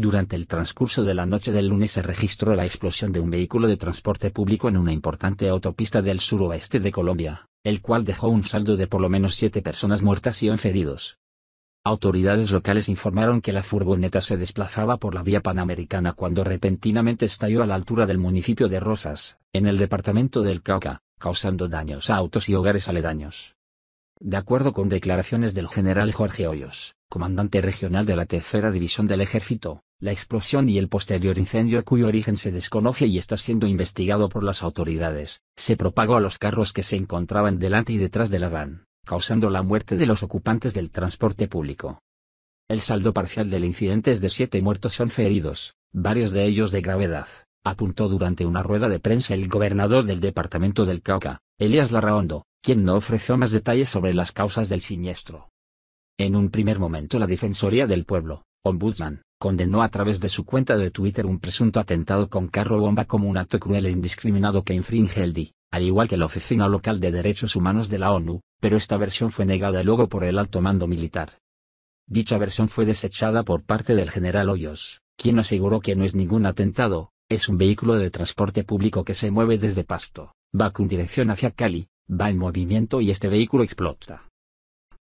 Durante el transcurso de la noche del lunes se registró la explosión de un vehículo de transporte público en una importante autopista del suroeste de Colombia, el cual dejó un saldo de por lo menos siete personas muertas y 11 heridos. Autoridades locales informaron que la furgoneta se desplazaba por la vía panamericana cuando repentinamente estalló a la altura del municipio de Rosas, en el departamento del Cauca, causando daños a autos y hogares aledaños. De acuerdo con declaraciones del general Jorge Hoyos, comandante regional de la Tercera División del Ejército, la explosión y el posterior incendio cuyo origen se desconoce y está siendo investigado por las autoridades, se propagó a los carros que se encontraban delante y detrás de la van, causando la muerte de los ocupantes del transporte público. El saldo parcial del incidente es de siete muertos y feridos, heridos, varios de ellos de gravedad, apuntó durante una rueda de prensa el gobernador del departamento del Cauca, Elías Larraondo, quien no ofreció más detalles sobre las causas del siniestro. En un primer momento la Defensoría del Pueblo, Ombudsman, condenó a través de su cuenta de Twitter un presunto atentado con carro bomba como un acto cruel e indiscriminado que infringe el DI, al igual que la Oficina Local de Derechos Humanos de la ONU, pero esta versión fue negada luego por el alto mando militar. Dicha versión fue desechada por parte del general Hoyos, quien aseguró que no es ningún atentado, es un vehículo de transporte público que se mueve desde Pasto, va con dirección hacia Cali, va en movimiento y este vehículo explota.